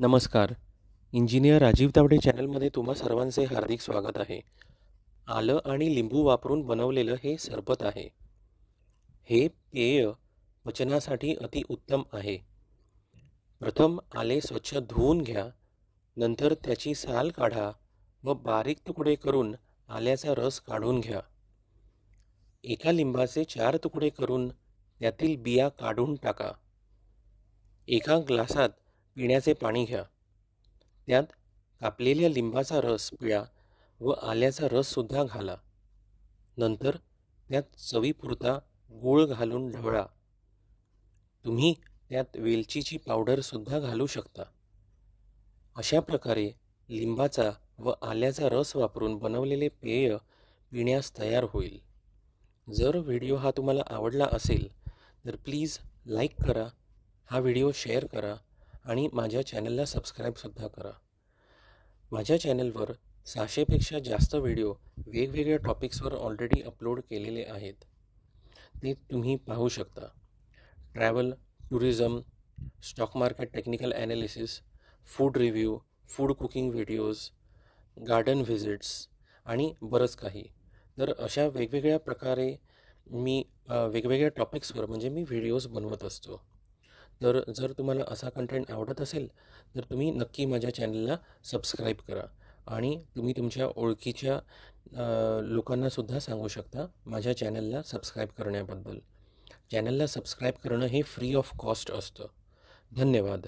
नमस्कार इंजिनियर राजीव तावडे चॅनलमध्ये तुम्हा सर्वांचे हार्दिक स्वागत आहे आलं आणि लिंबू वापरून बनवलेलं हे सरबत आहे हे पेय पचनासाठी अतिउत्तम आहे प्रथम आले स्वच्छ धुवून घ्या नंतर त्याची साल काढा व बारीक तुकडे करून आल्याचा रस काढून घ्या एका लिंबाचे चार तुकडे करून त्यातील बिया काढून टाका एका ग्लासात पिण्याचे पाणी घ्या त्यात कापलेल्या लिंबाचा रस पिळा व आल्याचा रससुद्धा घाला नंतर त्यात चवीपुरता गूळ घालून ढवळा तुम्ही त्यात वेलचीची पावडरसुद्धा घालू शकता अशा प्रकारे लिंबाचा व आल्याचा रस वापरून बनवलेले पेय पिण्यास तयार होईल जर व्हिडिओ हा तुम्हाला आवडला असेल तर प्लीज लाईक करा हा व्हिडिओ शेअर करा आणि माझ्या चॅनलला सबस्क्राईबसुद्धा करा माझ्या चॅनलवर सहाशेपेक्षा जास्त व्हिडिओ वेगवेगळ्या टॉपिक्सवर ऑलरेडी अपलोड केलेले आहेत ते तुम्ही पाहू शकता travel tourism stock market technical analysis food review food cooking videos garden visits आणि बरंच काही तर अशा वेगवेगळ्या प्रकारे मी वेगवेगळ्या टॉपिक्सवर म्हणजे मी व्हिडिओज बनवत असतो तर जर तुम्हाला असा कंटेंट आवडत असेल तर तुम्ही नक्की माझ्या चॅनलला सबस्क्राईब करा आणि तुम्ही तुमच्या ओळखीच्या लोकांनासुद्धा सांगू शकता माझ्या चॅनलला सबस्क्राईब करण्याबद्दल चॅनलला सबस्क्राईब करणं हे फ्री ऑफ कॉस्ट असतं धन्यवाद